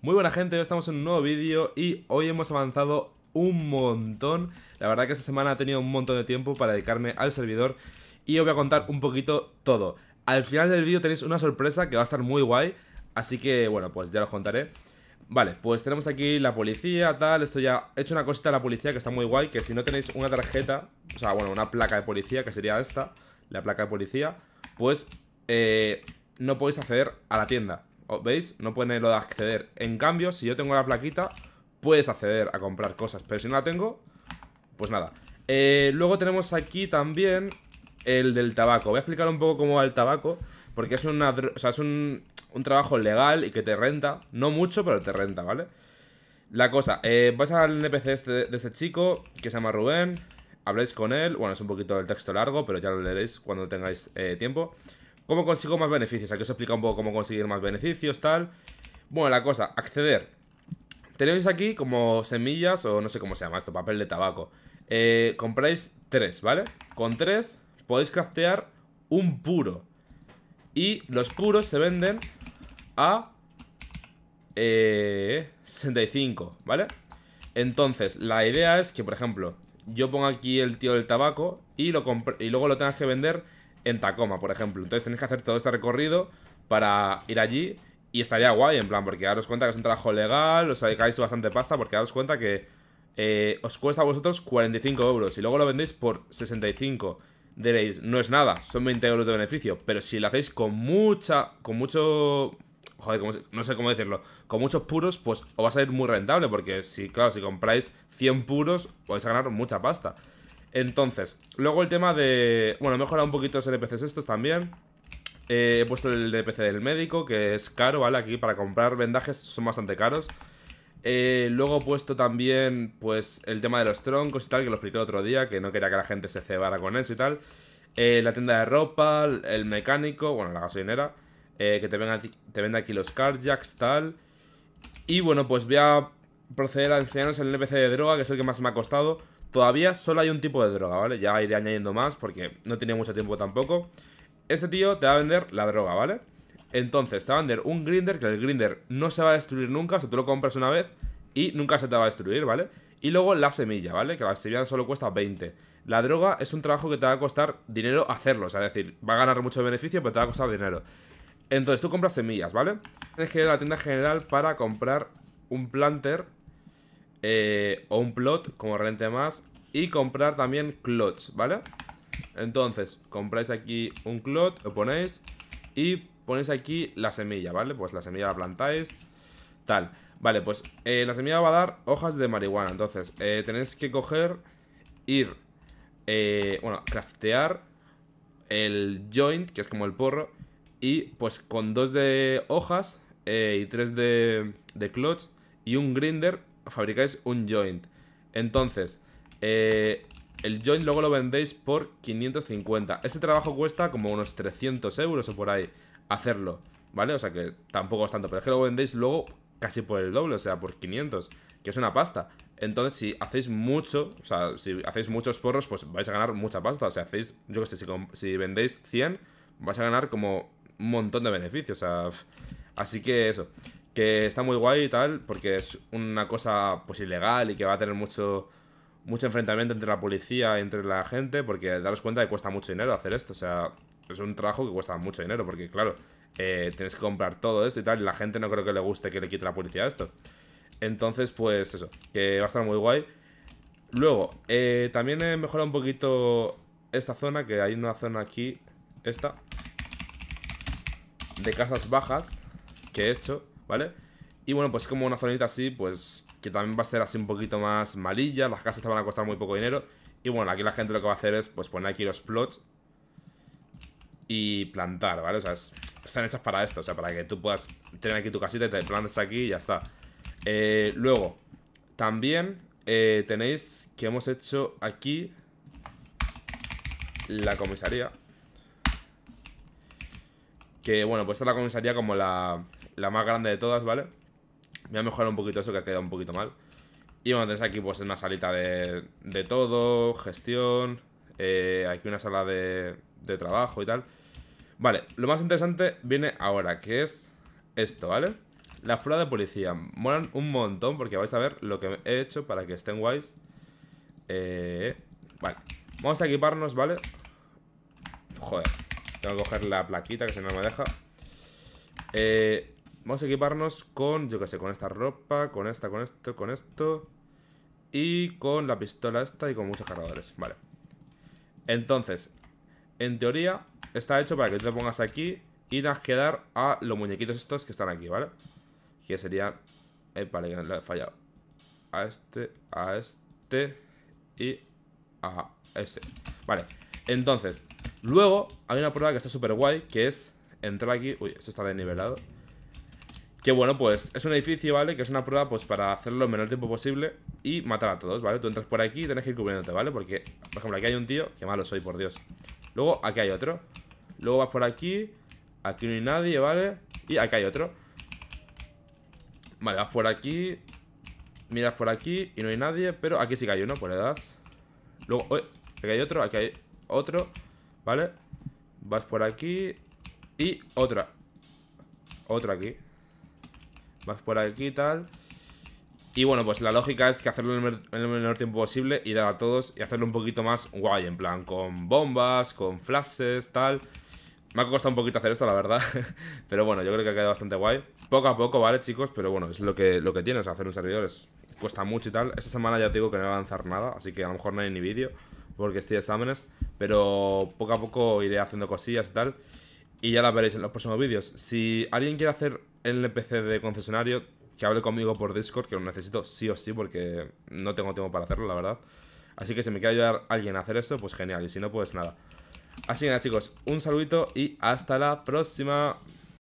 Muy buena gente, hoy estamos en un nuevo vídeo y hoy hemos avanzado un montón La verdad que esta semana he tenido un montón de tiempo para dedicarme al servidor Y os voy a contar un poquito todo Al final del vídeo tenéis una sorpresa que va a estar muy guay Así que, bueno, pues ya os contaré Vale, pues tenemos aquí la policía, tal, esto ya... He hecho una cosita a la policía que está muy guay, que si no tenéis una tarjeta, o sea, bueno, una placa de policía, que sería esta, la placa de policía, pues eh, no podéis acceder a la tienda. ¿Veis? No pone lo de acceder En cambio, si yo tengo la plaquita Puedes acceder a comprar cosas Pero si no la tengo, pues nada eh, Luego tenemos aquí también El del tabaco Voy a explicar un poco cómo va el tabaco Porque es, una, es un, trabajo legal y que te renta No mucho, pero te renta, ¿vale? La cosa, eh, vais al NPC este de este chico Que se llama Rubén Habláis con él, bueno, es un poquito el texto largo Pero ya lo leeréis cuando tengáis eh, tiempo ¿Cómo consigo más beneficios? Aquí os explica un poco cómo conseguir más beneficios, tal. Bueno, la cosa, acceder. Tenéis aquí como semillas o no sé cómo se llama esto, papel de tabaco. Eh, compráis tres, ¿vale? Con tres podéis craftear un puro. Y los puros se venden a eh, 65, ¿vale? Entonces, la idea es que, por ejemplo, yo ponga aquí el tío del tabaco y, lo y luego lo tengas que vender en Tacoma, por ejemplo. Entonces tenéis que hacer todo este recorrido para ir allí y estaría guay, en plan, porque daros cuenta que es un trabajo legal, os dedicáis bastante pasta, porque daros cuenta que eh, os cuesta a vosotros 45 euros y luego lo vendéis por 65. Diréis, no es nada, son 20 euros de beneficio, pero si lo hacéis con mucha, con mucho... Joder, no sé cómo decirlo. Con muchos puros, pues os va a salir muy rentable, porque si, claro, si compráis 100 puros, podéis ganar mucha pasta. Entonces, luego el tema de... Bueno, he mejorado un poquito los NPCs estos también eh, He puesto el NPC del médico, que es caro, ¿vale? Aquí para comprar vendajes son bastante caros eh, Luego he puesto también, pues, el tema de los troncos y tal Que lo expliqué el otro día, que no quería que la gente se cebara con eso y tal eh, La tienda de ropa, el mecánico, bueno, la gasolinera Que te venda, te aquí los carjacks, tal Y bueno, pues voy a proceder a enseñaros el NPC de droga, que es el que más me ha costado Todavía solo hay un tipo de droga, ¿vale? Ya iré añadiendo más porque no tenía mucho tiempo tampoco. Este tío te va a vender la droga, ¿vale? Entonces, te va a vender un grinder, que el grinder no se va a destruir nunca, o sea, tú lo compras una vez y nunca se te va a destruir, ¿vale? Y luego la semilla, ¿vale? Que la semilla solo cuesta 20. La droga es un trabajo que te va a costar dinero hacerlo, o sea, es decir, va a ganar mucho beneficio, pero te va a costar dinero. Entonces tú compras semillas, ¿vale? Tienes que ir a la tienda general para comprar un planter eh, o un plot, como rente más. Y comprar también clots, ¿vale? Entonces, compráis aquí un clot, lo ponéis y ponéis aquí la semilla, ¿vale? Pues la semilla la plantáis, tal. Vale, pues eh, la semilla va a dar hojas de marihuana. Entonces, eh, tenéis que coger, ir, bueno, craftear el joint, que es como el porro, y pues con dos de hojas y tres de, de clots y un grinder fabricáis un joint. Entonces, eh, el joint luego lo vendéis por 550. Este trabajo cuesta como unos 300 euros o por ahí hacerlo, ¿vale? O sea que tampoco es tanto, pero es que lo vendéis luego casi por el doble, o sea, por 500, que es una pasta. Entonces, si hacéis mucho, o sea, si hacéis muchos porros, pues vais a ganar mucha pasta. O sea, hacéis, yo que sé, si, si vendéis 100, vais a ganar como un montón de beneficios. O sea, así que eso que está muy guay y tal, porque es una cosa pues ilegal y que va a tener mucho mucho enfrentamiento entre la policía y entre la gente, porque daros cuenta que cuesta mucho dinero hacer esto, o sea, es un trabajo que cuesta mucho dinero, porque claro, eh, tienes que comprar todo esto y tal, y la gente no creo que le guste que le quite la policía esto. Entonces, pues eso, que va a estar muy guay. Luego, eh, también he mejorado un poquito esta zona, que hay una zona aquí, esta, de casas bajas, que he hecho, ¿vale? Y bueno, pues como una zonita así, pues que también va a ser así un poquito más malilla, las casas te van a costar muy poco dinero. Y bueno, aquí la gente lo que va a hacer es pues poner aquí los plots y plantar, ¿vale? O sea, están hechas para esto, o sea, para que tú puedas tener aquí tu casita y te plantes aquí y ya está. Eh, luego, también eh, tenéis que hemos hecho aquí la comisaría. Que bueno, pues esta es la comisaría como la, la más grande de todas, ¿vale? Voy a mejorar un poquito eso que ha quedado un poquito mal. Y bueno, tenéis aquí pues una salita de, de todo, gestión, eh, aquí una sala de, de trabajo y tal. Vale, lo más interesante viene ahora, que es esto, ¿vale? Las pruebas de policía. Molan un montón porque vais a ver lo que he hecho para que estén guays. Eh, vale, vamos a equiparnos, ¿vale? Joder, tengo que coger la plaquita que si no me deja. Eh, Vamos a equiparnos con, yo que sé, con esta ropa, con esta, con esto, con esto. Y con la pistola esta y con muchos cargadores. Vale. Entonces, en teoría, está hecho para que tú te pongas aquí y das quedar a los muñequitos estos que están aquí, ¿vale? Que serían... Eh, vale, que he fallado. A este, a este y a ese. Vale, entonces, luego hay una prueba que está súper guay, que es entrar aquí... Uy, eso está desnivelado. Que bueno, pues es un edificio, ¿vale? Que es una prueba pues para hacerlo lo menor tiempo posible y matar a todos, ¿vale? Tú entras por aquí y tienes que ir cubriéndote, ¿vale? Porque, por ejemplo, aquí hay un tío, que malo soy, por Dios. Luego aquí hay otro. Luego vas por aquí, aquí no hay nadie, ¿vale? Y aquí hay otro. Vale, vas por aquí, miras por aquí y no hay nadie, pero aquí sí que hay uno, pues le das. Luego, uy, aquí hay otro, aquí hay otro, ¿vale? Vas por aquí y otra. Otra aquí. Vas por aquí y tal. Y bueno, pues la lógica es que hacerlo en el, menor tiempo posible y dar a todos y hacerlo un poquito más guay, en plan, con bombas, con flashes, tal. Me ha costado un poquito hacer esto, la verdad. pero bueno, yo creo que ha quedado bastante guay. Poco a poco, ¿vale, chicos? Pero bueno, es lo que, lo que tienes, hacer un servidor es, cuesta mucho y tal. Esta semana ya te digo que no voy a lanzar nada, así que a lo mejor no hay ni vídeo, porque estoy de exámenes. Pero poco a poco iré haciendo cosillas y tal. Y ya la veréis en los próximos vídeos. Si alguien quiere hacer el NPC de concesionario que hable conmigo por Discord, que lo necesito sí o sí, porque no tengo tiempo para hacerlo, la verdad. Así que si me quiere ayudar alguien a hacer eso, pues genial. Y si no, pues nada. Así que nada, chicos, un saludito y hasta la próxima.